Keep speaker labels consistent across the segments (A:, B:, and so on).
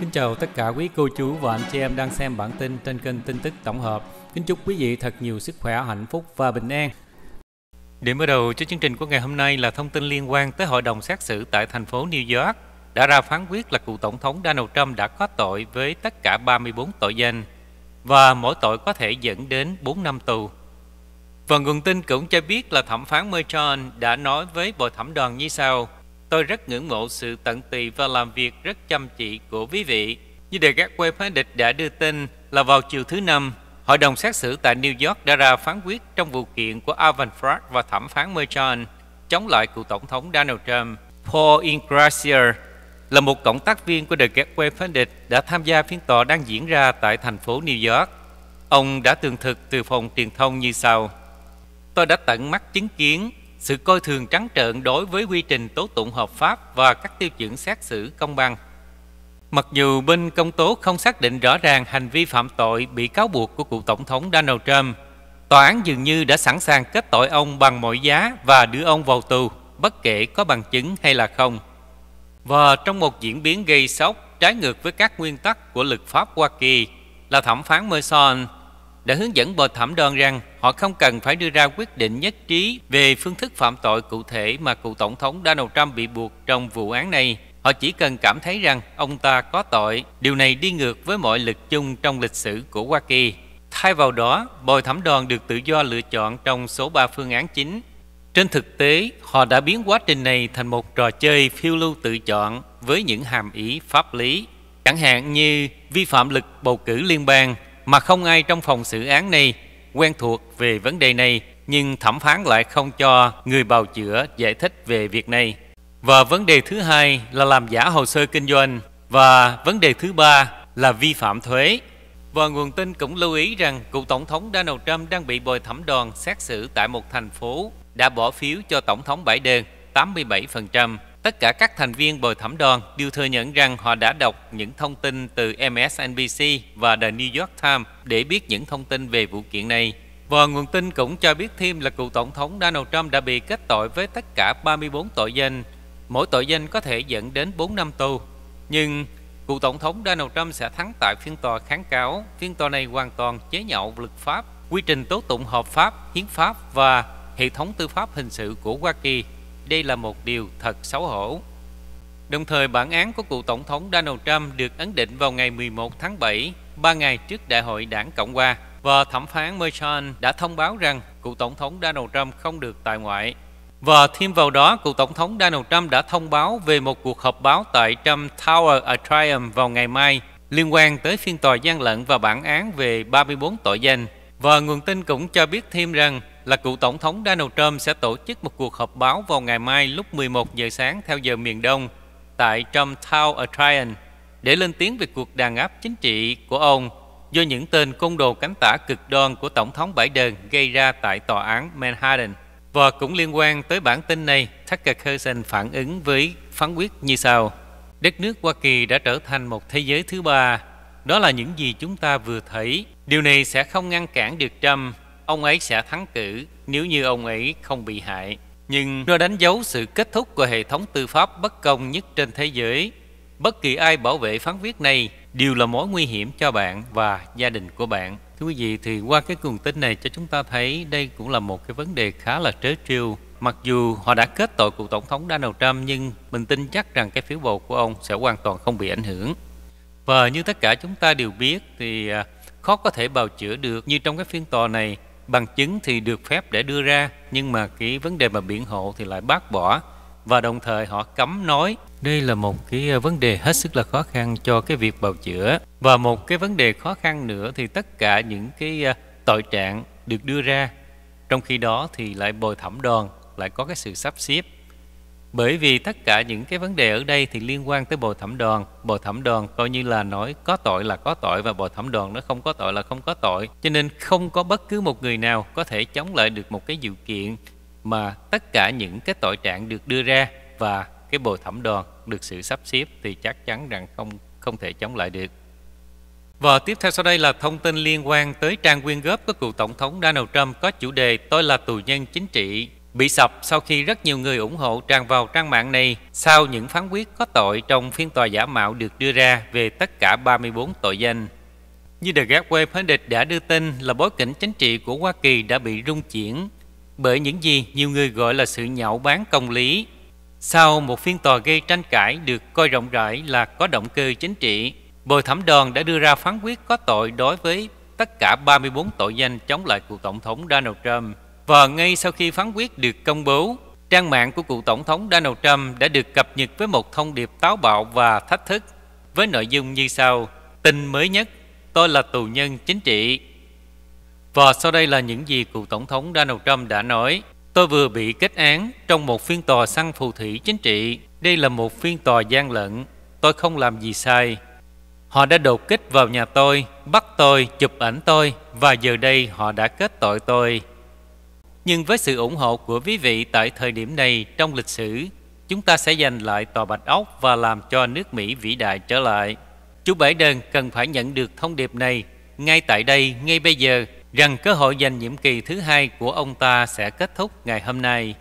A: Kính chào tất cả quý cô chú và anh chị em đang xem bản tin trên kênh tin tức tổng hợp. Kính chúc quý vị thật nhiều sức khỏe, hạnh phúc và bình an. Điểm mở đầu cho chương trình của ngày hôm nay là thông tin liên quan tới hội đồng xét xử tại thành phố New York đã ra phán quyết là cựu tổng thống Donald Trump đã có tội với tất cả 34 tội danh và mỗi tội có thể dẫn đến 4 năm tù. Và nguồn tin cũng cho biết là thẩm phán Merchant đã nói với bồi thẩm đoàn như sau – Tôi rất ngưỡng mộ sự tận tụy và làm việc rất chăm chỉ của quý vị. Như đề các quê phái địch đã đưa tin là vào chiều thứ năm, Hội đồng xét xử tại New York đã ra phán quyết trong vụ kiện của Alvin Bragg và thẩm phán Merchan chống lại cựu tổng thống Donald Trump. Paul Ingrassier là một cộng tác viên của The Gateway Pundit đã tham gia phiên tòa đang diễn ra tại thành phố New York. Ông đã tường thực từ phòng truyền thông như sau. Tôi đã tận mắt chứng kiến sự coi thường trắng trợn đối với quy trình tố tụng hợp pháp và các tiêu chuẩn xét xử công bằng. Mặc dù bên công tố không xác định rõ ràng hành vi phạm tội bị cáo buộc của cựu Tổng thống Donald Trump, tòa án dường như đã sẵn sàng kết tội ông bằng mọi giá và đưa ông vào tù, bất kể có bằng chứng hay là không. Và trong một diễn biến gây sốc trái ngược với các nguyên tắc của luật pháp Hoa Kỳ là thẩm phán Merson đã hướng dẫn Bồ Thẩm Đoàn rằng họ không cần phải đưa ra quyết định nhất trí về phương thức phạm tội cụ thể mà cựu Tổng thống Donald Trump bị buộc trong vụ án này. Họ chỉ cần cảm thấy rằng ông ta có tội. Điều này đi ngược với mọi lực chung trong lịch sử của Hoa Kỳ. Thay vào đó, bồi thẩm đoàn được tự do lựa chọn trong số 3 phương án chính. Trên thực tế, họ đã biến quá trình này thành một trò chơi phiêu lưu tự chọn với những hàm ý pháp lý. Chẳng hạn như vi phạm lực bầu cử liên bang, mà không ai trong phòng xử án này quen thuộc về vấn đề này nhưng thẩm phán lại không cho người bào chữa giải thích về việc này. Và vấn đề thứ hai là làm giả hồ sơ kinh doanh và vấn đề thứ ba là vi phạm thuế. Và nguồn tin cũng lưu ý rằng cựu Tổng thống Donald Trump đang bị bồi thẩm đoàn xét xử tại một thành phố đã bỏ phiếu cho Tổng thống Biden 87%. Tất cả các thành viên bồi thẩm đoàn đều thừa nhận rằng họ đã đọc những thông tin từ MSNBC và The New York Times để biết những thông tin về vụ kiện này. Và nguồn tin cũng cho biết thêm là cựu tổng thống Donald Trump đã bị kết tội với tất cả 34 tội danh. Mỗi tội danh có thể dẫn đến 4 năm tù. Nhưng cựu tổng thống Donald Trump sẽ thắng tại phiên tòa kháng cáo. Phiên tòa này hoàn toàn chế nhạo luật pháp, quy trình tố tụng hợp pháp, hiến pháp và hệ thống tư pháp hình sự của Hoa Kỳ đây là một điều thật xấu hổ. Đồng thời bản án của cựu Tổng thống Donald Trump được ấn định vào ngày 11 tháng 7, ba ngày trước Đại hội Đảng Cộng Hòa và thẩm phán Merchan đã thông báo rằng cựu Tổng thống Donald Trump không được tại ngoại. Và thêm vào đó, cựu Tổng thống Donald Trump đã thông báo về một cuộc họp báo tại Trump Tower at Triumph vào ngày mai liên quan tới phiên tòa gian lận và bản án về 34 tội danh. Và nguồn tin cũng cho biết thêm rằng là cựu Tổng thống Donald Trump sẽ tổ chức một cuộc họp báo vào ngày mai lúc 11 giờ sáng theo giờ miền Đông tại Trump Town Tryon để lên tiếng về cuộc đàn áp chính trị của ông do những tên côn đồ cánh tả cực đoan của Tổng thống Biden gây ra tại tòa án Manhattan. Và cũng liên quan tới bản tin này, Tucker Carlson phản ứng với phán quyết như sau. Đất nước Hoa Kỳ đã trở thành một thế giới thứ ba. Đó là những gì chúng ta vừa thấy. Điều này sẽ không ngăn cản được Trump ông ấy sẽ thắng cử nếu như ông ấy không bị hại. Nhưng nó đánh dấu sự kết thúc của hệ thống tư pháp bất công nhất trên thế giới. Bất kỳ ai bảo vệ phán quyết này đều là mối nguy hiểm cho bạn và gia đình của bạn. Thưa quý vị, thì qua cái nguồn tin này cho chúng ta thấy đây cũng là một cái vấn đề khá là trớ trêu. Mặc dù họ đã kết tội cựu tổng thống Donald Trump nhưng mình tin chắc rằng cái phiếu bầu của ông sẽ hoàn toàn không bị ảnh hưởng. Và như tất cả chúng ta đều biết thì à, khó có thể bào chữa được như trong cái phiên tòa này bằng chứng thì được phép để đưa ra nhưng mà cái vấn đề mà biện hộ thì lại bác bỏ và đồng thời họ cấm nói đây là một cái ờ, vấn đề hết sức là khó khăn cho cái việc bào chữa và một cái vấn đề khó khăn nữa thì tất cả những cái ờ, tội trạng được đưa ra trong khi đó thì lại bồi thẩm đoàn lại có cái sự sắp xếp bởi vì tất cả những cái vấn đề ở đây thì liên quan tới bộ Thẩm Đoàn. bộ Thẩm Đoàn coi như là nói có tội là có tội và bộ Thẩm Đoàn nó không có tội là không có tội. Cho nên không có bất cứ một người nào có thể chống lại được một cái dự kiện mà tất cả những cái tội trạng được đưa ra và cái bộ Thẩm Đoàn được sự sắp xếp thì chắc chắn rằng không không thể chống lại được. Và tiếp theo sau đây là thông tin liên quan tới trang quyên góp của cựu Tổng thống Donald Trump có chủ đề Tôi là tù nhân chính trị bị sập sau khi rất nhiều người ủng hộ tràn vào trang mạng này sau những phán quyết có tội trong phiên tòa giả mạo được đưa ra về tất cả 34 tội danh. Như The Gateway Pundit đã đưa tin là bối cảnh chính trị của Hoa Kỳ đã bị rung chuyển bởi những gì nhiều người gọi là sự nhạo bán công lý. Sau một phiên tòa gây tranh cãi được coi rộng rãi là có động cơ chính trị, bồi thẩm đoàn đã đưa ra phán quyết có tội đối với tất cả 34 tội danh chống lại của Tổng thống Donald Trump. Và ngay sau khi phán quyết được công bố, trang mạng của cựu Tổng thống Donald Trump đã được cập nhật với một thông điệp táo bạo và thách thức với nội dung như sau. Tin mới nhất, tôi là tù nhân chính trị. Và sau đây là những gì cựu Tổng thống Donald Trump đã nói. Tôi vừa bị kết án trong một phiên tòa săn phù thủy chính trị. Đây là một phiên tòa gian lận. Tôi không làm gì sai. Họ đã đột kích vào nhà tôi, bắt tôi, chụp ảnh tôi và giờ đây họ đã kết tội tôi. Nhưng với sự ủng hộ của quý vị tại thời điểm này trong lịch sử, chúng ta sẽ giành lại tòa Bạch Ốc và làm cho nước Mỹ vĩ đại trở lại. Chú Bảy Đơn cần phải nhận được thông điệp này ngay tại đây, ngay bây giờ, rằng cơ hội giành nhiệm kỳ thứ hai của ông ta sẽ kết thúc ngày hôm nay.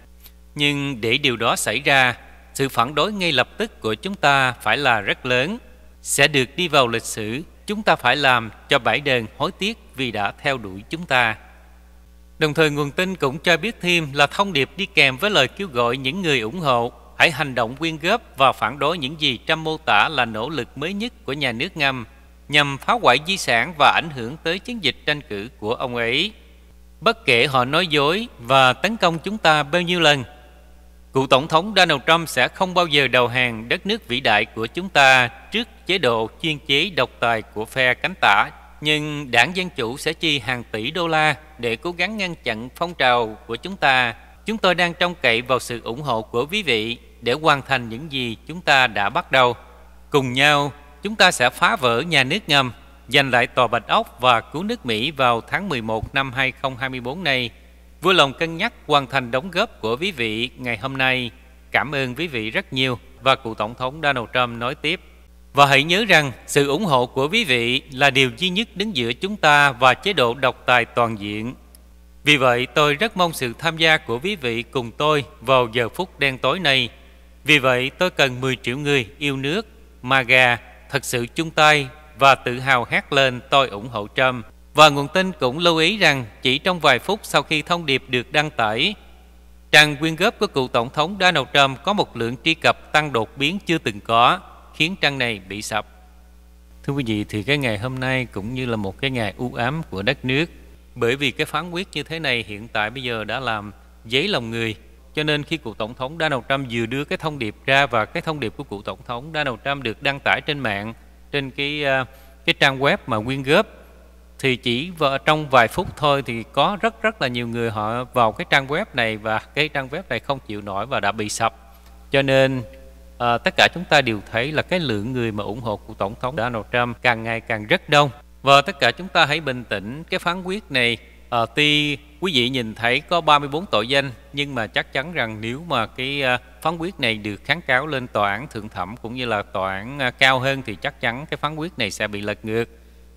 A: Nhưng để điều đó xảy ra, sự phản đối ngay lập tức của chúng ta phải là rất lớn. Sẽ được đi vào lịch sử, chúng ta phải làm cho bảy Biden hối tiếc vì đã theo đuổi chúng ta. Đồng thời nguồn tin cũng cho biết thêm là thông điệp đi kèm với lời kêu gọi những người ủng hộ hãy hành động quyên góp và phản đối những gì Trump mô tả là nỗ lực mới nhất của nhà nước Ngầm nhằm phá hoại di sản và ảnh hưởng tới chiến dịch tranh cử của ông ấy. Bất kể họ nói dối và tấn công chúng ta bao nhiêu lần, cựu Tổng thống Donald Trump sẽ không bao giờ đầu hàng đất nước vĩ đại của chúng ta trước chế độ chuyên chế độc tài của phe cánh tả nhưng đảng Dân Chủ sẽ chi hàng tỷ đô la để cố gắng ngăn chặn phong trào của chúng ta. Chúng tôi đang trông cậy vào sự ủng hộ của quý vị để hoàn thành những gì chúng ta đã bắt đầu. Cùng nhau, chúng ta sẽ phá vỡ nhà nước ngầm, giành lại tòa Bạch Ốc và cứu nước Mỹ vào tháng 11 năm 2024 này. Vui lòng cân nhắc hoàn thành đóng góp của quý vị ngày hôm nay. Cảm ơn quý vị rất nhiều và cựu Tổng thống Donald Trump nói tiếp. Và hãy nhớ rằng sự ủng hộ của quý vị là điều duy nhất đứng giữa chúng ta và chế độ độc tài toàn diện. Vì vậy tôi rất mong sự tham gia của quý vị cùng tôi vào giờ phút đen tối này. Vì vậy tôi cần 10 triệu người yêu nước, mà gà, thật sự chung tay và tự hào hát lên tôi ủng hộ Trump. Và nguồn tin cũng lưu ý rằng chỉ trong vài phút sau khi thông điệp được đăng tải, trang quyên góp của cựu Tổng thống Donald Trump có một lượng truy cập tăng đột biến chưa từng có khiến trăng này bị sập. Thưa quý vị, thì cái ngày hôm nay cũng như là một cái ngày u ám của đất nước. Bởi vì cái phán quyết như thế này hiện tại bây giờ đã làm dấy lòng người. Cho nên khi cựu Tổng thống Donald Trump vừa đưa cái thông điệp ra và cái thông điệp của cựu Tổng thống Donald Trump được đăng tải trên mạng, trên cái à, cái trang web mà quyên góp thì chỉ vào trong vài phút thôi thì có rất rất là nhiều người họ vào cái trang web này và cái trang web này không chịu nổi và đã bị sập. Cho nên à, tất cả chúng ta đều thấy là cái lượng người mà ủng hộ của tổng thống Donald Trump càng ngày càng rất đông và tất cả chúng ta hãy bình tĩnh cái phán quyết này à, tuy quý vị nhìn thấy có 34 tội danh nhưng mà chắc chắn rằng nếu mà cái à, phán quyết này được kháng cáo lên tòa án thượng thẩm cũng như là tòa án à, cao hơn thì chắc chắn cái phán quyết này sẽ bị lật ngược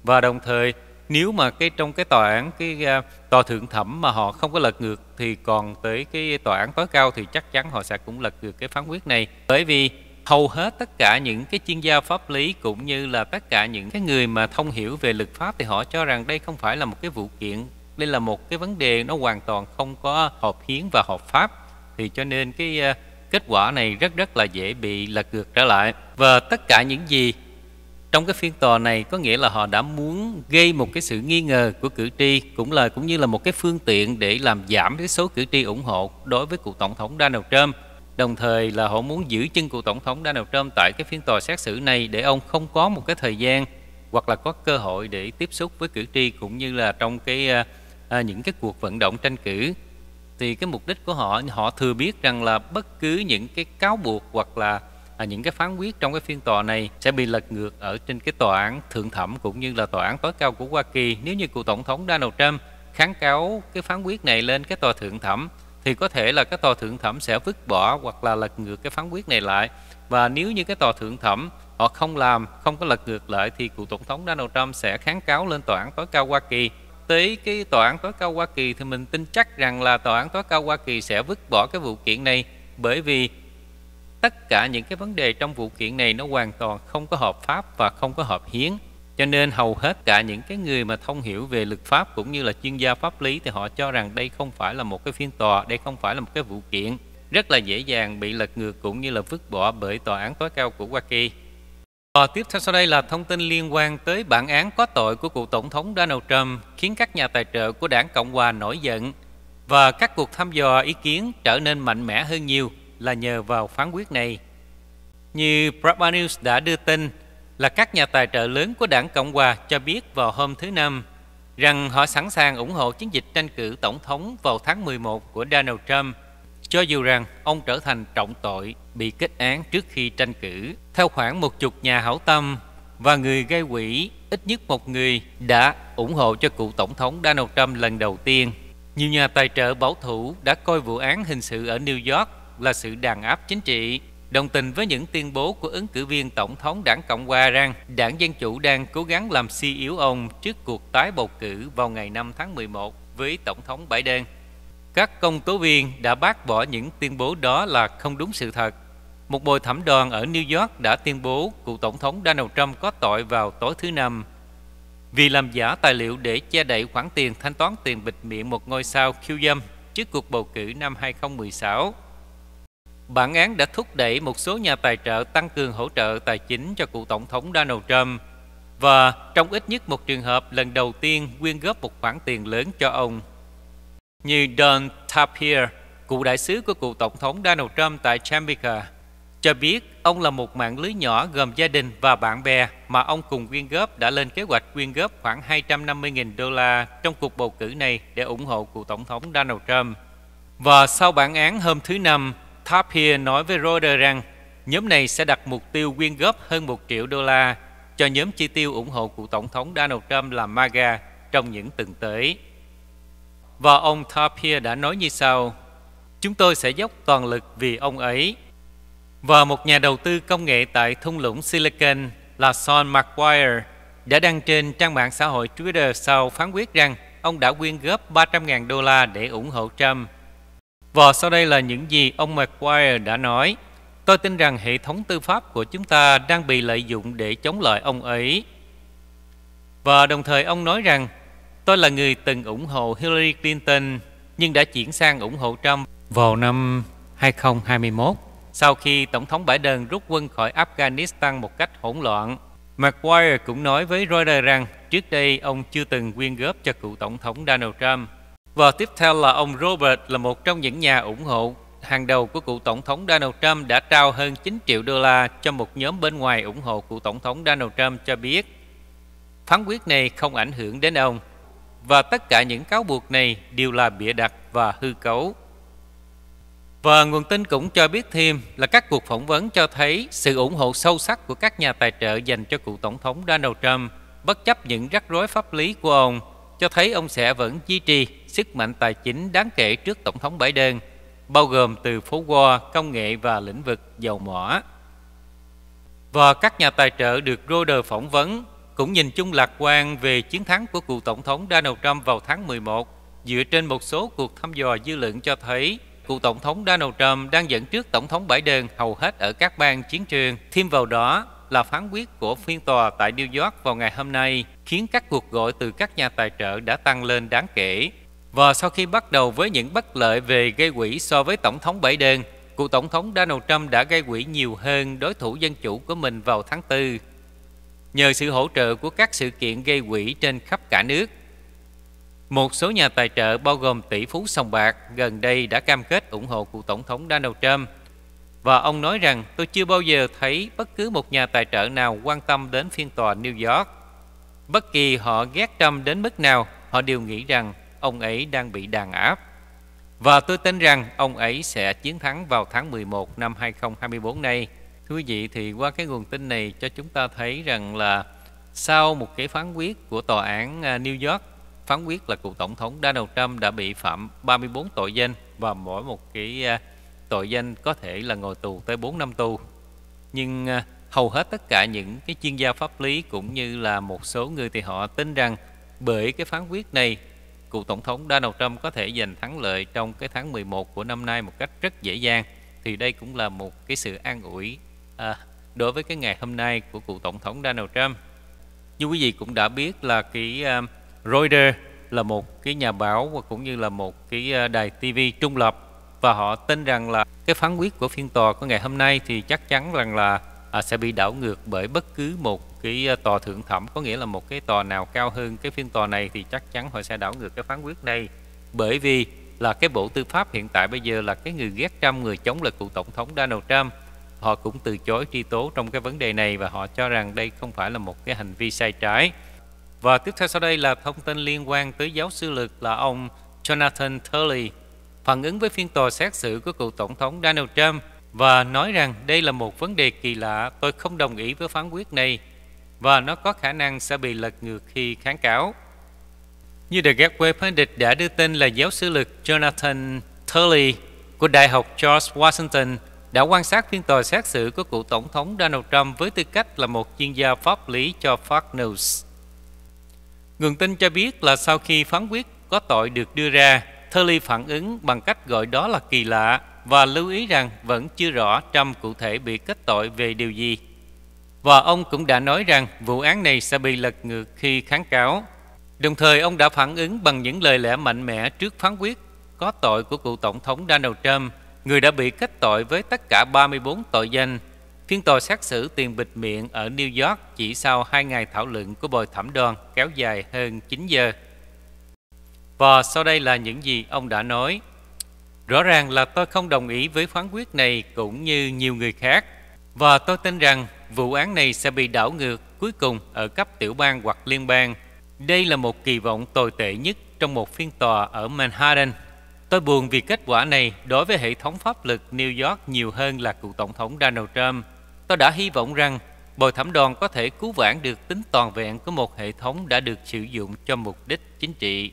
A: và đồng thời nếu mà cái trong cái tòa án cái à, tòa thượng thẩm mà họ không có lật ngược thì còn tới cái tòa án tối cao thì chắc chắn họ sẽ cũng lật ngược cái phán quyết này bởi vì hầu hết tất cả những cái chuyên gia pháp lý cũng như là tất cả những cái người mà thông hiểu về luật pháp thì họ cho rằng đây không phải là một cái vụ kiện đây là một cái vấn đề nó hoàn toàn không có hợp hiến và hợp pháp thì cho nên cái à, kết quả này rất rất là dễ bị lật ngược trở lại và tất cả những gì trong cái phiên tòa này có nghĩa là họ đã muốn gây một cái sự nghi ngờ của cử tri cũng là cũng như là một cái phương tiện để làm giảm cái số cử tri ủng hộ đối với cựu tổng thống Donald Trump đồng thời là họ muốn giữ chân cựu tổng thống Donald Trump tại cái phiên tòa xét xử này để ông không có một cái thời gian hoặc là có cơ hội để tiếp xúc với cử tri cũng như là trong cái à, à những cái cuộc vận động tranh cử thì cái mục đích của họ họ thừa biết rằng là bất cứ những cái cáo buộc hoặc là à, những cái phán quyết trong cái phiên tòa này sẽ bị lật ngược ở trên cái tòa án thượng thẩm cũng như là tòa án tối cao của Hoa Kỳ nếu như cựu tổng thống Donald Trump kháng cáo cái phán quyết này lên cái tòa thượng thẩm thì có thể là cái tòa thượng thẩm sẽ vứt bỏ hoặc là lật ngược cái phán quyết này lại và nếu như cái tòa thượng thẩm họ không làm không có lật ngược lại thì cựu tổng thống Donald Trump sẽ kháng cáo lên tòa án tối cao Hoa Kỳ tới cái tòa án tối cao Hoa Kỳ thì mình tin chắc rằng là tòa án tối cao Hoa Kỳ sẽ vứt bỏ cái vụ kiện này bởi vì tất cả những cái vấn đề trong vụ kiện này nó hoàn toàn không có hợp pháp và không có hợp hiến cho nên hầu hết cả những cái người mà thông hiểu về luật pháp cũng như là chuyên gia pháp lý thì họ cho rằng đây không phải là một cái phiên tòa đây không phải là một cái vụ kiện rất là dễ dàng bị lật ngược cũng như là vứt bỏ bởi tòa án tối cao của Hoa Kỳ và tiếp theo sau đây là thông tin liên quan tới bản án có tội của cựu tổng thống Donald Trump khiến các nhà tài trợ của đảng Cộng hòa nổi giận và các cuộc thăm dò ý kiến trở nên mạnh mẽ hơn nhiều là nhờ vào phán quyết này. Như Prabha News đã đưa tin là các nhà tài trợ lớn của đảng Cộng Hòa cho biết vào hôm thứ Năm rằng họ sẵn sàng ủng hộ chiến dịch tranh cử tổng thống vào tháng 11 của Donald Trump cho dù rằng ông trở thành trọng tội bị kết án trước khi tranh cử. Theo khoảng một chục nhà hảo tâm và người gây quỹ, ít nhất một người đã ủng hộ cho cựu tổng thống Donald Trump lần đầu tiên. Nhiều nhà tài trợ bảo thủ đã coi vụ án hình sự ở New York là sự đàn áp chính trị đồng tình với những tuyên bố của ứng cử viên tổng thống đảng Cộng hòa rằng đảng Dân Chủ đang cố gắng làm suy yếu ông trước cuộc tái bầu cử vào ngày 5 tháng 11 với Tổng thống Biden. Các công tố viên đã bác bỏ những tuyên bố đó là không đúng sự thật. Một bồi thẩm đoàn ở New York đã tuyên bố cựu Tổng thống Donald Trump có tội vào tối thứ Năm vì làm giả tài liệu để che đậy khoản tiền thanh toán tiền bịt miệng một ngôi sao khiêu dâm trước cuộc bầu cử năm 2016. Bản án đã thúc đẩy một số nhà tài trợ tăng cường hỗ trợ tài chính cho cựu Tổng thống Donald Trump và trong ít nhất một trường hợp lần đầu tiên quyên góp một khoản tiền lớn cho ông. Như Don Tapir, cựu đại sứ của cựu Tổng thống Donald Trump tại Jamaica, cho biết ông là một mạng lưới nhỏ gồm gia đình và bạn bè mà ông cùng quyên góp đã lên kế hoạch quyên góp khoảng 250.000 đô la trong cuộc bầu cử này để ủng hộ cựu Tổng thống Donald Trump. Và sau bản án hôm thứ Năm, Tapir nói với Reuters rằng nhóm này sẽ đặt mục tiêu quyên góp hơn 1 triệu đô la cho nhóm chi tiêu ủng hộ cựu tổng thống Donald Trump là MAGA trong những tuần tới. Và ông Tapir đã nói như sau, chúng tôi sẽ dốc toàn lực vì ông ấy. Và một nhà đầu tư công nghệ tại thung lũng Silicon là Sean McGuire đã đăng trên trang mạng xã hội Twitter sau phán quyết rằng ông đã quyên góp 300.000 đô la để ủng hộ Trump và sau đây là những gì ông McGuire đã nói. Tôi tin rằng hệ thống tư pháp của chúng ta đang bị lợi dụng để chống lại ông ấy. Và đồng thời ông nói rằng tôi là người từng ủng hộ Hillary Clinton nhưng đã chuyển sang ủng hộ Trump vào năm 2021 sau khi Tổng thống Biden rút quân khỏi Afghanistan một cách hỗn loạn. McGuire cũng nói với Reuters rằng trước đây ông chưa từng quyên góp cho cựu Tổng thống Donald Trump. Và tiếp theo là ông Robert là một trong những nhà ủng hộ hàng đầu của cựu tổng thống Donald Trump đã trao hơn 9 triệu đô la cho một nhóm bên ngoài ủng hộ cựu tổng thống Donald Trump cho biết phán quyết này không ảnh hưởng đến ông và tất cả những cáo buộc này đều là bịa đặt và hư cấu. Và nguồn tin cũng cho biết thêm là các cuộc phỏng vấn cho thấy sự ủng hộ sâu sắc của các nhà tài trợ dành cho cựu tổng thống Donald Trump bất chấp những rắc rối pháp lý của ông cho thấy ông sẽ vẫn duy trì sức mạnh tài chính đáng kể trước Tổng thống Biden, bao gồm từ phố Wall, công nghệ và lĩnh vực dầu mỏ. Và các nhà tài trợ được Roder phỏng vấn cũng nhìn chung lạc quan về chiến thắng của cựu Tổng thống Donald Trump vào tháng 11 dựa trên một số cuộc thăm dò dư luận cho thấy cựu Tổng thống Donald Trump đang dẫn trước Tổng thống Biden hầu hết ở các bang chiến trường. Thêm vào đó là phán quyết của phiên tòa tại New York vào ngày hôm nay khiến các cuộc gọi từ các nhà tài trợ đã tăng lên đáng kể và sau khi bắt đầu với những bất lợi về gây quỹ so với Tổng thống Biden, cựu Tổng thống Donald Trump đã gây quỹ nhiều hơn đối thủ dân chủ của mình vào tháng 4, nhờ sự hỗ trợ của các sự kiện gây quỹ trên khắp cả nước. Một số nhà tài trợ bao gồm tỷ phú sòng bạc gần đây đã cam kết ủng hộ cựu Tổng thống Donald Trump và ông nói rằng tôi chưa bao giờ thấy bất cứ một nhà tài trợ nào quan tâm đến phiên tòa New York. Bất kỳ họ ghét Trump đến mức nào, họ đều nghĩ rằng ông ấy đang bị đàn áp. Và tôi tin rằng ông ấy sẽ chiến thắng vào tháng 11 năm 2024 này. Thưa quý vị thì qua cái nguồn tin này cho chúng ta thấy rằng là sau một cái phán quyết của tòa án à, New York, phán quyết là cựu tổng thống Donald Trump đã bị phạm 34 tội danh và mỗi một cái à, tội danh có thể là ngồi tù tới 4 năm tù. Nhưng à, hầu hết tất cả những cái chuyên gia pháp lý cũng như là một số người thì họ tin rằng bởi cái phán quyết này cựu Tổng thống Donald Trump có thể giành thắng lợi trong cái tháng 11 của năm nay một cách rất dễ dàng thì đây cũng là một cái sự an ủi à, đối với cái ngày hôm nay của cựu Tổng thống Donald Trump. Như quý vị cũng đã biết là cái um, Reuters là một cái nhà báo và cũng như là một cái à, đài TV trung lập và họ tin rằng là cái phán quyết của phiên tòa của ngày hôm nay thì chắc chắn rằng là à, sẽ bị đảo ngược bởi bất cứ một cái ờ, tòa thượng thẩm có nghĩa là một cái tòa nào cao hơn cái phiên tòa này thì chắc chắn họ sẽ đảo ngược cái phán quyết này bởi vì là cái bộ tư pháp hiện tại bây giờ là cái người ghét Trump người chống lại cựu tổng thống Donald Trump họ cũng từ chối truy tố trong cái vấn đề này và họ cho rằng đây không phải là một cái hành vi sai trái và tiếp theo sau đây là thông tin liên quan tới giáo sư luật là ông Jonathan Turley phản ứng với phiên tòa xét xử của cựu tổng thống Donald Trump và nói rằng đây là một vấn đề kỳ lạ, tôi không đồng ý với phán quyết này và nó có khả năng sẽ bị lật ngược khi kháng cáo. Như The Gateway Pundit đã đưa tin là giáo sư luật Jonathan Turley của Đại học George Washington đã quan sát phiên tòa xét xử của cựu Tổng thống Donald Trump với tư cách là một chuyên gia pháp lý cho Fox News. Nguồn tin cho biết là sau khi phán quyết có tội được đưa ra, Turley phản ứng bằng cách gọi đó là kỳ lạ và lưu ý rằng vẫn chưa rõ Trump cụ thể bị kết tội về điều gì và ông cũng đã nói rằng vụ án này sẽ bị lật ngược khi kháng cáo. Đồng thời, ông đã phản ứng bằng những lời lẽ mạnh mẽ trước phán quyết có tội của cựu Tổng thống Donald Trump, người đã bị kết tội với tất cả 34 tội danh. Phiên tòa xét xử tiền bịt miệng ở New York chỉ sau 2 ngày thảo luận của bồi thẩm đoàn kéo dài hơn 9 giờ. Và sau đây là những gì ông đã nói. Rõ ràng là tôi không đồng ý với phán quyết này cũng như nhiều người khác. Và tôi tin rằng vụ án này sẽ bị đảo ngược cuối cùng ở cấp tiểu bang hoặc liên bang. Đây là một kỳ vọng tồi tệ nhất trong một phiên tòa ở Manhattan. Tôi buồn vì kết quả này đối với hệ thống pháp luật New York nhiều hơn là cựu tổng thống Donald Trump. Tôi đã hy vọng rằng bồi thẩm đoàn có thể cứu vãn được tính toàn vẹn của một hệ thống đã được sử dụng cho mục đích chính trị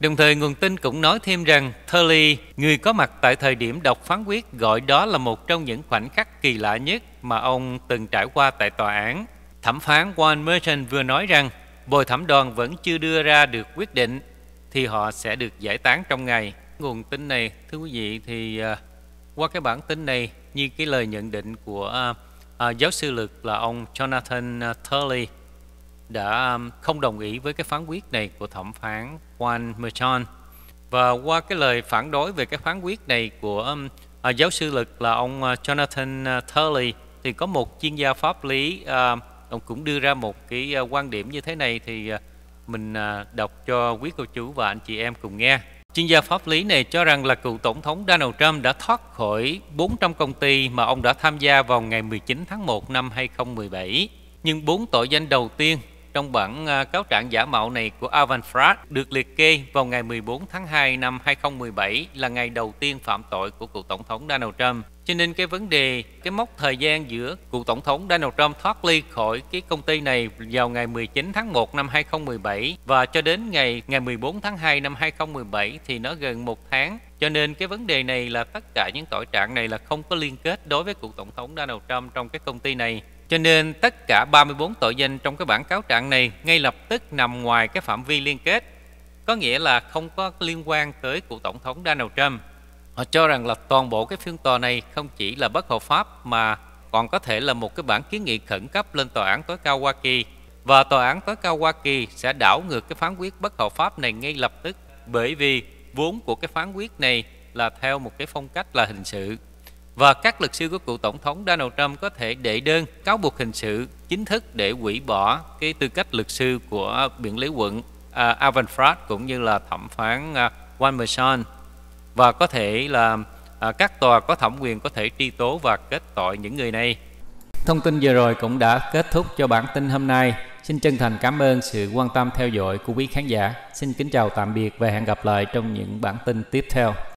A: Đồng thời nguồn tin cũng nói thêm rằng Turley, người có mặt tại thời điểm đọc phán quyết gọi đó là một trong những khoảnh khắc kỳ lạ nhất mà ông từng trải qua tại tòa án. Thẩm phán Juan Merchant vừa nói rằng bồi thẩm đoàn vẫn chưa đưa ra được quyết định thì họ sẽ được giải tán trong ngày. Nguồn tin này, thưa quý vị, thì uh, qua cái bản tin này như cái lời nhận định của uh, uh, giáo sư luật là ông Jonathan Turley đã um, không đồng ý với cái phán quyết này của thẩm phán Juan Merchan và qua cái lời phản đối về cái phán quyết này của um, à, giáo sư luật là ông à, Jonathan à, Turley thì có một chuyên gia pháp lý à, ông cũng đưa ra một cái à, quan điểm như thế này thì mình đọc cho quý cô chú và anh chị em cùng nghe. Chuyên gia pháp lý này cho rằng là cựu tổng thống Donald Trump đã thoát khỏi 400 công ty mà ông đã tham gia vào ngày 19 tháng 1 năm 2017. Nhưng bốn tội danh đầu tiên trong bản à, cáo trạng giả mạo này của Alvan Bragg được liệt kê vào ngày 14 tháng 2 năm 2017 là ngày đầu tiên phạm tội của cựu tổng thống Donald Trump. Cho nên cái vấn đề cái mốc thời gian giữa cựu tổng thống Donald Trump thoát ly khỏi cái công ty này vào ngày 19 tháng 1 năm 2017 và cho đến ngày ngày 14 tháng 2 năm 2017 thì nó gần một tháng. Cho nên cái vấn đề này là tất cả những tội trạng này là không có liên kết đối với cựu tổng thống Donald Trump trong cái công ty này. Cho nên tất cả 34 tội danh trong cái bản cáo trạng này ngay lập tức nằm ngoài cái phạm vi liên kết, có nghĩa là không có liên quan tới cựu tổng thống Donald Trump. Họ cho rằng là toàn bộ cái phiên tòa này không chỉ là bất hợp pháp mà còn có thể là một cái bản kiến nghị khẩn cấp lên tòa án tối cao Hoa Kỳ và tòa án tối cao Hoa Kỳ sẽ đảo ngược cái phán quyết bất hợp pháp này ngay lập tức bởi vì vốn của cái phán quyết này là theo một cái phong cách là hình sự và các luật sư của cựu tổng thống Donald Trump có thể đệ đơn cáo buộc hình sự chính thức để hủy bỏ cái tư cách luật sư của biện lý quận uh, Alvin Frost cũng như là thẩm phán uh, Juan và có thể là uh, các tòa có thẩm quyền có thể truy tố và kết tội những người này. Thông tin vừa rồi cũng đã kết thúc cho bản tin hôm nay. Xin chân thành cảm ơn sự quan tâm theo dõi của quý khán giả. Xin kính chào tạm biệt và hẹn gặp lại trong những bản tin tiếp theo.